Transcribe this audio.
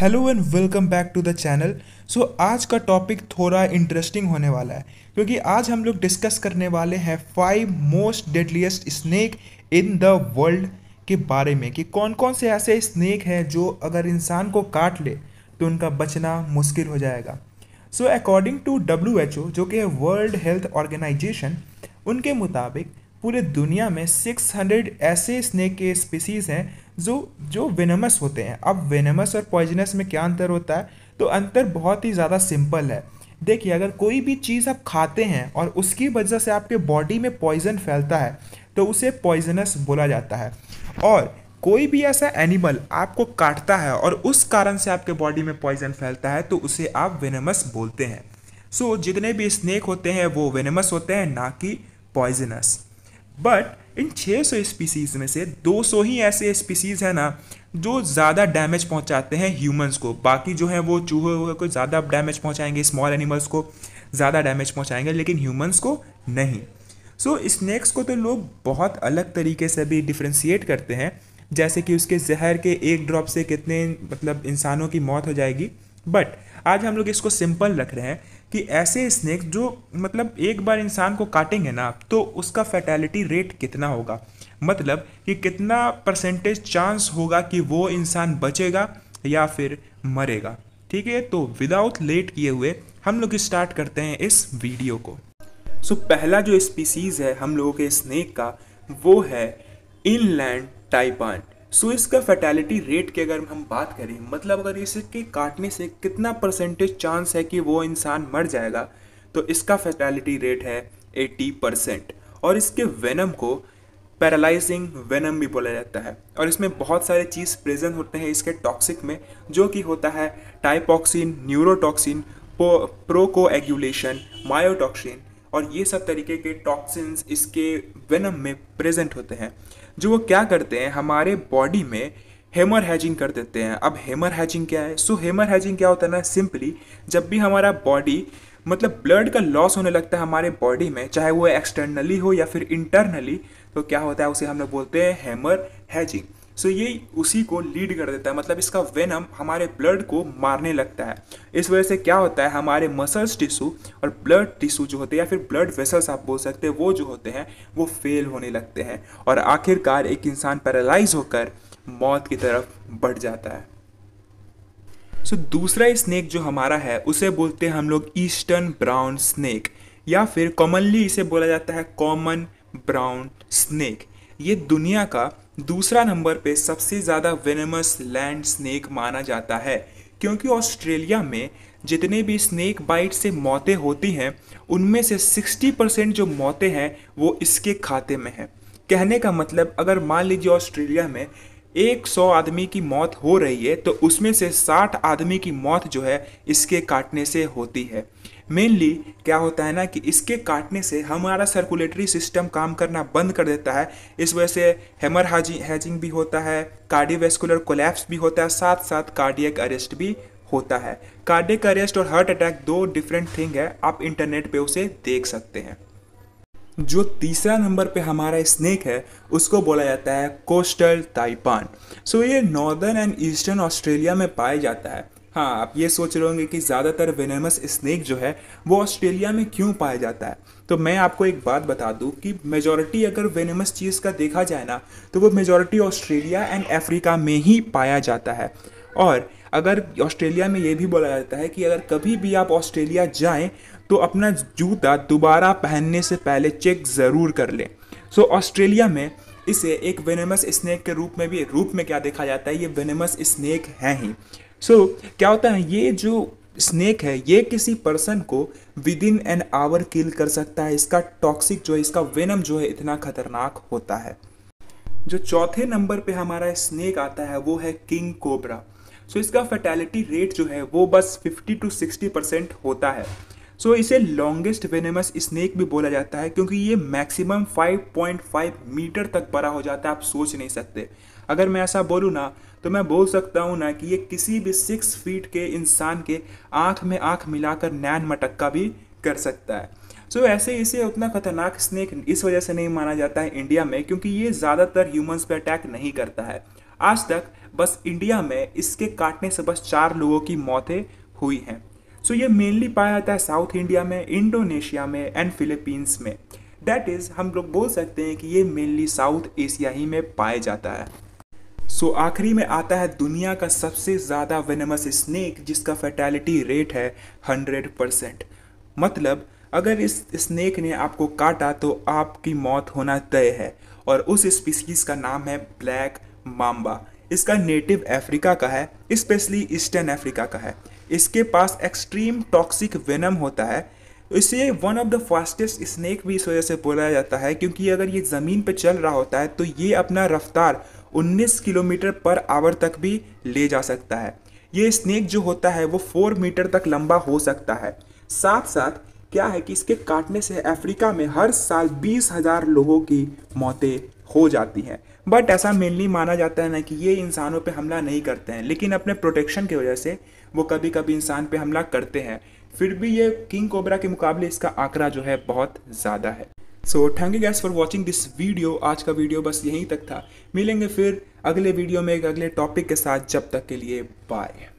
hello and welcome back to the channel so आज का topic थोड़ा इंटरेस्टिंग होने वाला है क्योंकि आज हम लोग डिस्कस करने वाले हैं five most deadliest snake in the world के बारे में कि कौन कौन से ऐसे स्नैक हैं जो अगर इंसान को काट ले तो उनका बचना मुश्किल हो जाएगा so according to W H O जो कि है वर्ल्ड हेल्थ ऑर्गेनाइजेशन उनके मुताबिक पूरे दुनिया में 600 ऐसे स्नैक के स्पीसीज़ हैं जो जो वेनमस होते हैं अब वेनमस और पॉइजनस में क्या अंतर होता है तो अंतर बहुत ही ज़्यादा सिंपल है देखिए अगर कोई भी चीज़ आप खाते हैं और उसकी वजह से आपके बॉडी में पॉइजन फैलता है तो उसे पॉइजनस बोला जाता है और कोई भी ऐसा एनिमल आपको काटता है और उस कारण से आपके बॉडी में पॉइजन फैलता है तो उसे आप वेनमस बोलते हैं सो so, जितने भी स्नेक होते हैं वो वेनमस होते हैं ना कि पॉइजनस बट इन 600 स्पीसीज़ में से 200 ही ऐसे स्पीसीज़ हैं ना जो ज़्यादा डैमेज पहुंचाते हैं ह्यूमंस को बाकी जो है वो चूहे वूहे को ज़्यादा डैमेज पहुंचाएंगे स्मॉल एनिमल्स को ज़्यादा डैमेज पहुंचाएंगे लेकिन ह्यूमंस को नहीं सो so, स्नैक्स को तो लोग बहुत अलग तरीके से भी डिफ्रेंशिएट करते हैं जैसे कि उसके जहर के एक ड्रॉप से कितने मतलब इंसानों की मौत हो जाएगी बट आज हम लोग इसको सिंपल रख रहे हैं कि ऐसे स्नैक्स जो मतलब एक बार इंसान को काटेंगे ना तो उसका फैटेलिटी रेट कितना होगा मतलब कि कितना परसेंटेज चांस होगा कि वो इंसान बचेगा या फिर मरेगा ठीक है तो विदाउट लेट किए हुए हम लोग स्टार्ट करते हैं इस वीडियो को सो so, पहला जो स्पीसीज़ है हम लोगों के स्नैक का वो है इनलैंड टाइपान सो इसका फैटेलिटी रेट की अगर हम बात करें मतलब अगर इसके काटने से कितना परसेंटेज चांस है कि वो इंसान मर जाएगा तो इसका फैटेलिटी रेट है 80 परसेंट और इसके वेनम को पैरालाइजिंग वेनम भी बोला जाता है और इसमें बहुत सारे चीज़ प्रेजेंट होते हैं इसके टॉक्सिक में जो कि होता है टाइपॉक्सिन न्यूरोटॉक्सिन प्रोकोएगुलेशन मायोटॉक्सिन और ये सब तरीके के टॉक्सिन्स इसके वेनम में प्रेजेंट होते हैं जो वो क्या करते हैं हमारे बॉडी में हेमर हैजिंग कर देते हैं अब हेमर हैजिंग क्या है सो हेमर हैजिंग क्या होता है ना सिंपली जब भी हमारा बॉडी मतलब ब्लड का लॉस होने लगता है हमारे बॉडी में चाहे वो एक्सटर्नली हो या फिर इंटरनली तो क्या होता है उसे हम लोग बोलते हैं हेमर हैजिंग सो so, ये उसी को लीड कर देता है मतलब इसका वेनम हमारे ब्लड को मारने लगता है इस वजह से क्या होता है हमारे मसल्स टिश्यू और ब्लड टिश्यू जो होते हैं या फिर ब्लड वेसल्स आप बोल सकते हैं वो जो होते हैं वो फेल होने लगते हैं और आखिरकार एक इंसान पैरालाइज होकर मौत की तरफ बढ़ जाता है सो so, दूसरा स्नेक जो हमारा है उसे बोलते हैं हम लोग ईस्टर्न ब्राउन स्नेक या फिर कॉमनली इसे बोला जाता है कॉमन ब्राउन स्नेक ये दुनिया का दूसरा नंबर पे सबसे ज़्यादा वेनमस लैंड स्नेक माना जाता है क्योंकि ऑस्ट्रेलिया में जितने भी स्नेक बाइट से मौतें होती हैं उनमें से 60 परसेंट जो मौतें हैं वो इसके खाते में हैं कहने का मतलब अगर मान लीजिए ऑस्ट्रेलिया में 100 आदमी की मौत हो रही है तो उसमें से 60 आदमी की मौत जो है इसके काटने से होती है मेनली क्या होता है ना कि इसके काटने से हमारा सर्कुलेटरी सिस्टम काम करना बंद कर देता है इस वजह से हेमर हाजिंग हैजिंग भी होता है कार्डियोवेस्कुलर कोलैप्स भी होता है साथ साथ कार्डियक अरेस्ट भी होता है कार्डियक अरेस्ट और हार्ट अटैक दो डिफरेंट थिंग है आप इंटरनेट पे उसे देख सकते हैं जो तीसरा नंबर पे हमारा स्नेक है उसको बोला जाता है कोस्टल ताइपान सो so, ये नॉर्दर्न एंड ईस्टर्न ऑस्ट्रेलिया में पाया जाता है हाँ आप ये सोच रहे होंगे कि ज़्यादातर वेनेमस स्नेक जो है वो ऑस्ट्रेलिया में क्यों पाया जाता है तो मैं आपको एक बात बता दूँ कि मेजॉरिटी अगर वेनेमस चीज़ का देखा जाए ना तो वो मेजॉरिटी ऑस्ट्रेलिया एंड अफ्रीका में ही पाया जाता है और अगर ऑस्ट्रेलिया में ये भी बोला जाता है कि अगर कभी भी आप ऑस्ट्रेलिया जाएं तो अपना जूता दोबारा पहनने से पहले चेक ज़रूर कर लें सो so, ऑस्ट्रेलिया में इसे एक वेनेमस स्नैक के रूप में भी रूप में क्या देखा जाता है ये वेनेमस स्नैक है ही सो so, क्या होता है ये जो स्नेक है ये किसी पर्सन को within an hour kill कर सकता है इसका टॉक्सिक जो है इसका वेनम जो है इतना खतरनाक होता है जो चौथे नंबर पे हमारा स्नेक आता है वो है किंग कोबरा सो so, इसका फर्टैलिटी रेट जो है वो बस 50 टू 60 परसेंट होता है सो so, इसे लॉन्गेस्ट वेनेमस स्नेक भी बोला जाता है क्योंकि ये मैक्सिमम 5.5 मीटर तक बड़ा हो जाता है आप सोच नहीं सकते अगर मैं ऐसा बोलूँ ना तो मैं बोल सकता हूँ ना कि ये किसी भी सिक्स फीट के इंसान के आँख में आँख मिलाकर नैन मटक्का भी कर सकता है सो so, ऐसे इसे उतना खतरनाक स्नेक इस वजह से नहीं माना जाता है इंडिया में क्योंकि ये ज़्यादातर ह्यूमंस पर अटैक नहीं करता है आज तक बस इंडिया में इसके काटने से बस चार लोगों की मौतें हुई हैं सो so, ये मेनली पाया जाता है साउथ इंडिया में इंडोनेशिया में एंड फिलीपींस में दैट इज़ हम लोग बोल सकते हैं कि ये मेनली साउथ एशिया ही में पाया जाता है सो so, आखिरी में आता है दुनिया का सबसे ज़्यादा वेनमस स्नेक जिसका फैटेलिटी रेट है 100 परसेंट मतलब अगर इस स्नेक ने आपको काटा तो आपकी मौत होना तय है और उस स्पीसीज़ का नाम है ब्लैक माम्बा इसका नेटिव अफ्रीका का है स्पेशली ईस्टर्न अफ्रीका का है इसके पास एक्सट्रीम टॉक्सिक वेनम होता है इसे one of the fastest snake भी इस वजह से बोला जाता है क्योंकि अगर ये ज़मीन पर चल रहा होता है तो ये अपना रफ्तार 19 किलोमीटर पर आवर तक भी ले जा सकता है ये स्नेक जो होता है वो फोर मीटर तक लंबा हो सकता है साथ साथ क्या है कि इसके काटने से अफ्रीका में हर साल बीस हज़ार लोगों की मौतें हो जाती हैं बट ऐसा मेनली माना जाता है ना कि ये इंसानों पे हमला नहीं करते हैं लेकिन अपने प्रोटेक्शन की वजह से वो कभी कभी इंसान पे हमला करते हैं फिर भी ये किंग कोबरा के मुकाबले इसका आंकड़ा जो है बहुत ज़्यादा है so thank you guys for watching this video आज का वीडियो बस यहीं तक था मिलेंगे फिर अगले वीडियो में एक अगले टॉपिक के साथ जब तक के लिए बाय